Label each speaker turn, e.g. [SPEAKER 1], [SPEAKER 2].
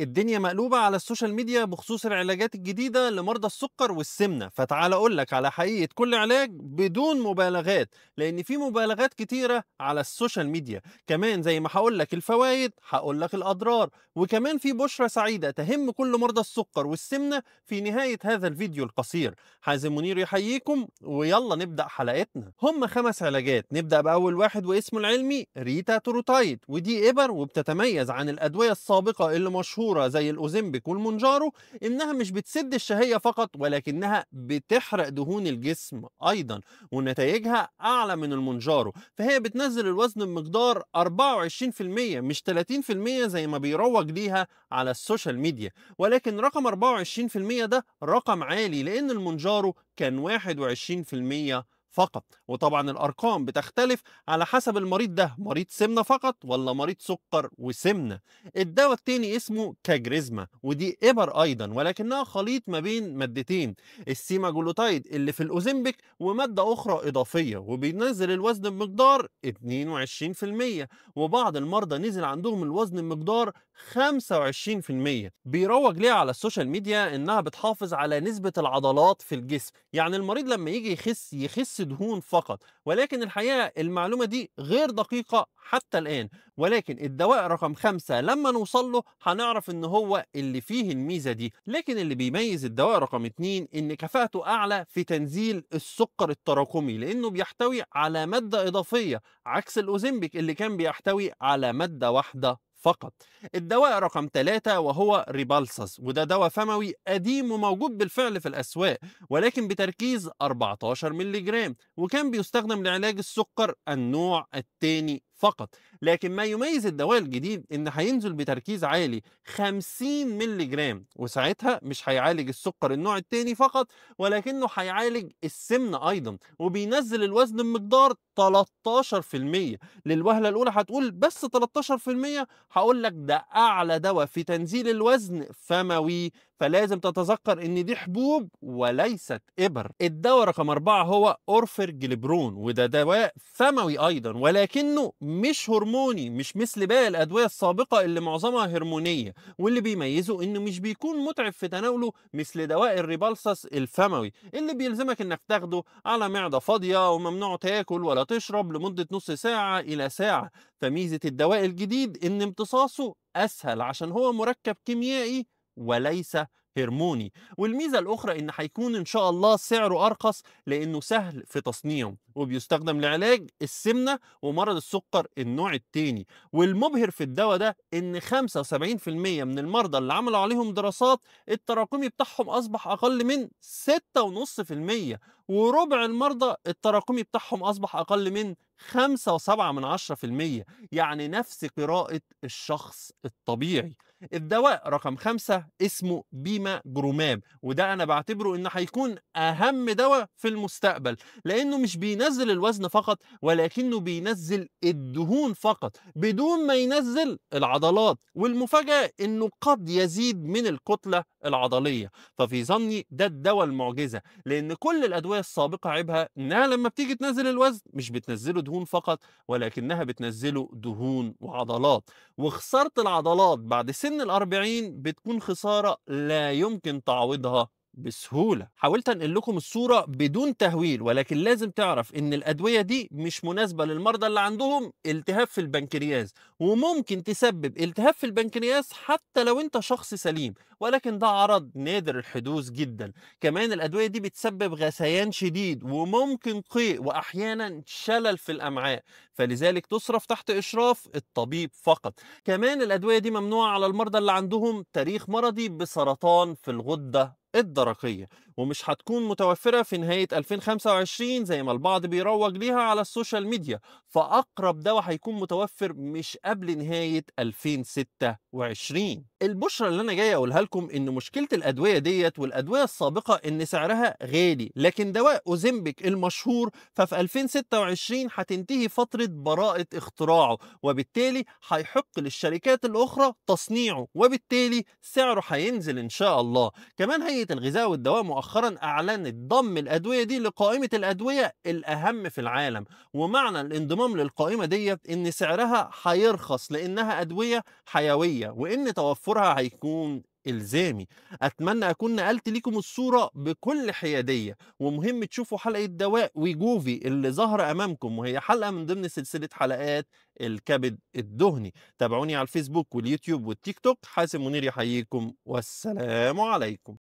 [SPEAKER 1] الدنيا مقلوبة على السوشيال ميديا بخصوص العلاجات الجديدة لمرضى السكر والسمنة فتعال أقول لك على حقيقة كل علاج بدون مبالغات لأن في مبالغات كتيرة على السوشيال ميديا كمان زي ما هقول لك الفوائد هقول لك الأضرار وكمان في بشرة سعيدة تهم كل مرضى السكر والسمنة في نهاية هذا الفيديو القصير حازم منير يحييكم ويلا نبدأ حلقتنا هم خمس علاجات نبدأ بأول واحد واسمه العلمي ريتا تروتايد ودي إبر وبتتميز عن الأدوية السابقة اللي مشهورة الاسطوره زي الاوزمبيك والمونجارو انها مش بتسد الشهيه فقط ولكنها بتحرق دهون الجسم ايضا ونتائجها اعلى من المونجارو فهي بتنزل الوزن بمقدار 24% مش 30% زي ما بيروج ليها على السوشيال ميديا ولكن رقم 24% ده رقم عالي لان المونجارو كان 21% فقط وطبعا الارقام بتختلف على حسب المريض ده مريض سمنه فقط ولا مريض سكر وسمنه الدواء التاني اسمه كاجريزما ودي ابر ايضا ولكنها خليط ما بين مادتين السيماجلوتايد اللي في الاوزمبيك وماده اخرى اضافيه وبينزل الوزن بمقدار 22% وبعض المرضى نزل عندهم الوزن بمقدار 25% بيروج ليها على السوشيال ميديا انها بتحافظ على نسبه العضلات في الجسم يعني المريض لما يجي يخس يخس دهون فقط ولكن الحقيقه المعلومه دي غير دقيقه حتى الان ولكن الدواء رقم خمسة لما نوصل له هنعرف ان هو اللي فيه الميزه دي لكن اللي بيميز الدواء رقم اتنين ان كفاءته اعلى في تنزيل السكر التراكمي لانه بيحتوي على ماده اضافيه عكس الاوزيمبيك اللي كان بيحتوي على ماده واحده فقط الدواء رقم ثلاثة وهو ريبالساس وده دواء فموي قديم وموجود بالفعل في الأسواق ولكن بتركيز 14 ملي جرام وكان بيستخدم لعلاج السكر النوع الثاني فقط لكن ما يميز الدواء الجديد ان هينزل بتركيز عالي 50 مللي جرام وساعتها مش هيعالج السكر النوع الثاني فقط ولكنه هيعالج السمنه ايضا وبينزل الوزن بمقدار 13% للوهله الاولى هتقول بس 13% هقول لك ده اعلى دواء في تنزيل الوزن فموي فلازم تتذكر ان دي حبوب وليست ابر الدواء رقم أربعة هو أورفر جليبرون وده دواء ثموي أيضا ولكنه مش هرموني مش مثل باقي الأدوية السابقة اللي معظمها هرمونية واللي بيميزه انه مش بيكون متعب في تناوله مثل دواء الريبالسس الفموي اللي بيلزمك انك تاخده على معدة فاضية وممنوع تاكل ولا تشرب لمدة نص ساعة إلى ساعة فميزة الدواء الجديد ان امتصاصه أسهل عشان هو مركب كيميائي وليس هرموني والميزة الأخرى إن هيكون إن شاء الله سعره أرخص لأنه سهل في تصنيعه وبيستخدم لعلاج السمنة ومرض السكر النوع الثاني والمبهر في الدواء ده إن 75% من المرضى اللي عملوا عليهم دراسات التراكمي بتاعهم أصبح أقل من 6.5% وربع المرضى التراكمي بتاعهم أصبح أقل من 5.7% يعني نفس قراءة الشخص الطبيعي الدواء رقم خمسة اسمه بيما جروماب وده أنا بعتبره إنه هيكون أهم دواء في المستقبل لأنه مش بينزل الوزن فقط ولكنه بينزل الدهون فقط بدون ما ينزل العضلات والمفاجأة إنه قد يزيد من الكتلة العضلية ففي ظني ده الدواء المعجزة لأن كل الأدوية السابقة عيبها إنها لما بتيجي تنزل الوزن مش بتنزله دهون فقط ولكنها بتنزله دهون وعضلات وخسارة العضلات بعد سن الأربعين بتكون خسارة لا يمكن تعويضها بسهولة حاولت أنقل لكم الصورة بدون تهويل ولكن لازم تعرف أن الأدوية دي مش مناسبة للمرضى اللي عندهم التهاب في البنكرياس وممكن تسبب التهاب في البنكرياس حتى لو أنت شخص سليم ولكن ده عرض نادر الحدوث جدا كمان الأدوية دي بتسبب غثيان شديد وممكن قيء وأحيانا شلل في الأمعاء فلذلك تصرف تحت إشراف الطبيب فقط كمان الأدوية دي ممنوعة على المرضى اللي عندهم تاريخ مرضي بسرطان في الغدة الدرقية ومش هتكون متوفرة في نهاية 2025 زي ما البعض بيروج ليها على السوشيال ميديا فأقرب دواء هيكون متوفر مش قبل نهاية 2026 البشرة اللي أنا جاي أقولها لكم إن مشكلة الأدوية ديت والأدوية السابقة إن سعرها غالي لكن دواء أوزيمبك المشهور ففي 2026 هتنتهي فترة براءة اختراعه وبالتالي هيحق للشركات الأخرى تصنيعه وبالتالي سعره هينزل إن شاء الله كمان هي هيئه الغذاء والدواء مؤخرا اعلنت ضم الادويه دي لقائمه الادويه الاهم في العالم ومعنى الانضمام للقائمه ديت ان سعرها هيرخص لانها ادويه حيويه وان توفرها هيكون الزامي اتمنى اكون نقلت لكم الصوره بكل حياديه ومهم تشوفوا حلقه دواء ويجوفي اللي ظهر امامكم وهي حلقه من ضمن سلسله حلقات الكبد الدهني تابعوني على الفيسبوك واليوتيوب والتيك توك حاسم منير يحييكم والسلام عليكم